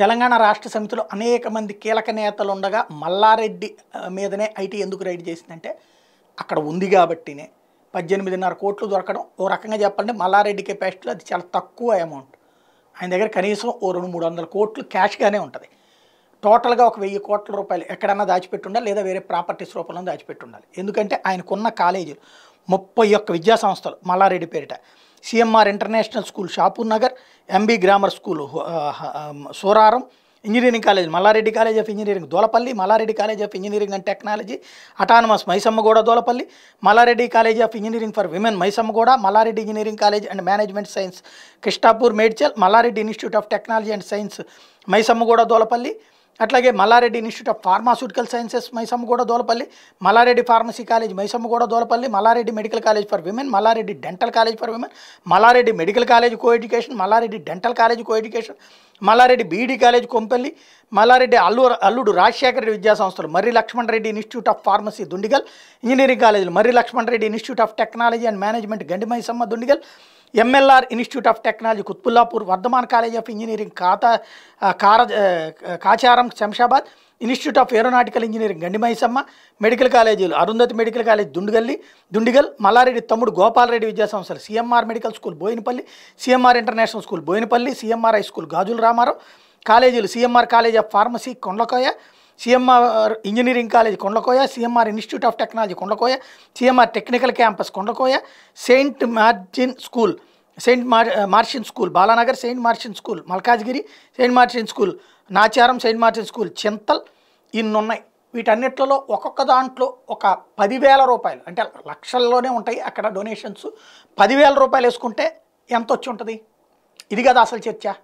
తెలంగాణ రాష్ట్ర సమితిలో అనేక మంది కీలక నేతలు ఉండగా మల్లారెడ్డి మీదనే ఐటీ ఎందుకు రైడ్ చేసిందంటే అక్కడ ఉంది కాబట్టినే పద్దెనిమిదిన్నర కోట్లు దొరకడం ఓ రకంగా చెప్పాలంటే మల్లారెడ్డి కెపాసిటీలో అది చాలా తక్కువ అమౌంట్ ఆయన దగ్గర కనీసం ఓ రెండు మూడు వందల కోట్లు క్యాష్గానే ఉంటుంది టోటల్గా ఒక వెయ్యి కోట్ల రూపాయలు ఎక్కడన్నా దాచిపెట్టుండాలి లేదా వేరే ప్రాపర్టీస్ రూపంలో దాచిపెట్టుండాలి ఎందుకంటే ఆయనకున్న కాలేజీలు ముప్పై ఒక్క విద్యా సంస్థలు మల్లారెడ్డి పేరిట CMR international school Shapur Nagar MB grammar school Soraram engineering college Malla Reddy college of engineering Dulapally Malla Reddy college of engineering and technology autonomous Maisammaguda Dulapally Malla Reddy college of engineering for women Maisammaguda Malla Reddy engineering college and management science Krishnapur Medchal Malla Reddy institute of technology and science Maisammaguda Dulapally అట్లాగే Malla Reddy institute of pharmaceutical sciences Maisammaguda Dulapally Malla Reddy pharmacy college Maisammaguda Dulapally Malla Reddy medical college for women Mallareddy dental college for women Malla Reddy medical college co education Malla Reddy dental college co education Malla Reddy B Ed college Kompally Malla Reddy అల్లు అల్లుడు రాజశేఖర రెడ్డి విద్యా సంస్థలు Marri Laxman Reddy institute of pharmacy Dundigal engineering కాలేజీలు Marri Laxman Reddy institute of technology and management Gandimaisamma Dundigal MLR institute of technology Quthbullapur Vardhaman college of engineering కాతా కార Kacharam Shamshabad institute of aeronautical engineering Gandimaisamma medical కాలేజీలు Arundhati medical college దుండిగల్లి దుండిగల్ మల్లారెడ్డి తమ్ముడు గోపాలరెడ్డి విద్యా సంస్థలు CMR medical school Bowenpally CMR international school Bowenpally CMR high school Gajula Ramarao కాలేజీలు CMR college of pharmacy Kondakoya CMR engineering college Kondakoya CMR institute of technology Kondakoya CMR technical campus Kondakoya saint Martin's school saint మార్ Martin's school Balanagar saint Martin's school Malkajgiri saint Martin's school Nacharam saint Martin's school Chintal ఇన్నున్నాయి వీటన్నిట్లలో ఒక్కొక్క దాంట్లో ఒక పదివేల రూపాయలు అంటే లక్షల్లోనే ఉంటాయి అక్కడ డొనేషన్స్ పదివేల రూపాయలు వేసుకుంటే ఎంత వచ్చి ఉంటుంది ఇది కదా అసలు చర్చ